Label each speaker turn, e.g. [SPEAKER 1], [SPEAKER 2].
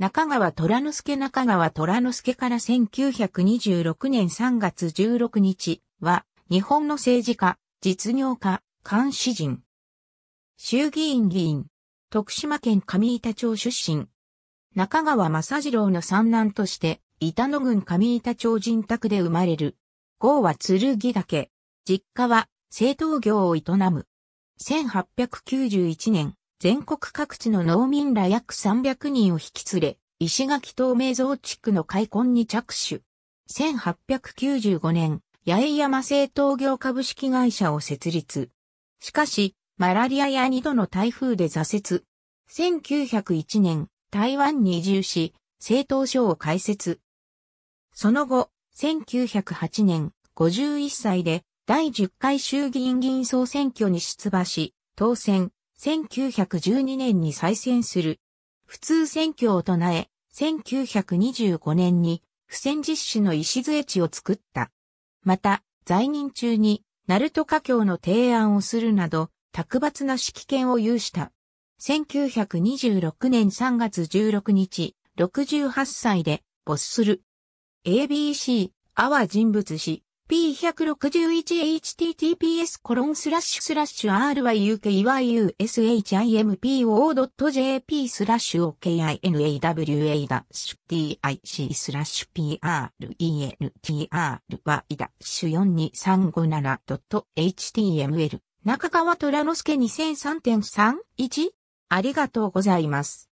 [SPEAKER 1] 中川虎之助中川虎之助から1926年3月16日は、日本の政治家、実業家、監視人。衆議院議員。徳島県上板町出身。中川正次郎の三男として、板野郡上板町人宅で生まれる。号は剣岳。実家は、製陶業を営む。1891年、全国各地の農民ら約300人を引き連れ、石垣東名造地区の開墾に着手。1895年、八重山製陶業株式会社を設立。しかし、マラリアや二度の台風で挫折。1901年、台湾に移住し、製陶所を開設。その後、1908年、51歳で第10回衆議院議員総選挙に出馬し、当選、1912年に再選する。普通選挙を唱え、1925年に、不戦実施の礎地を作った。また、在任中に、ナルト華僑の提案をするなど、卓抜な指揮権を有した。1926年3月16日、68歳で没する。ABC、阿波人物史、p161https コロンスラッシュスラッシュ ryukyushimpo.jp スラッシュ o k i n a w a d i c スラッシュ prentry-42357.html 中川虎之助2003.31ありがとうございます。